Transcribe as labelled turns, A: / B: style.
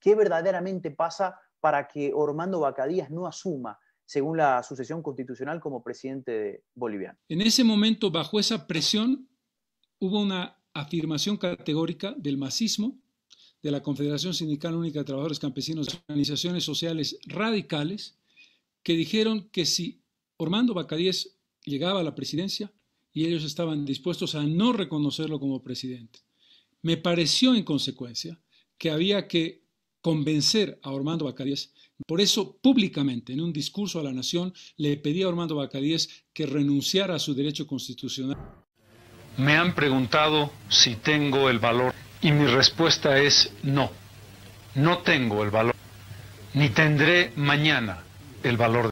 A: qué verdaderamente pasa para que Ormando Bacadías no asuma, según la sucesión constitucional, como presidente boliviano.
B: En ese momento, bajo esa presión, hubo una afirmación categórica del masismo, de la Confederación Sindical Única de Trabajadores Campesinos, organizaciones sociales radicales, que dijeron que si Ormando Bacadíes llegaba a la presidencia, y ellos estaban dispuestos a no reconocerlo como presidente. Me pareció en consecuencia que había que convencer a Ormando Bacadíes. Por eso, públicamente, en un discurso a la nación, le pedí a Ormando Bacadíes que renunciara a su derecho constitucional.
C: Me han preguntado si tengo el valor y mi respuesta es no. No tengo el valor, ni tendré mañana el valor.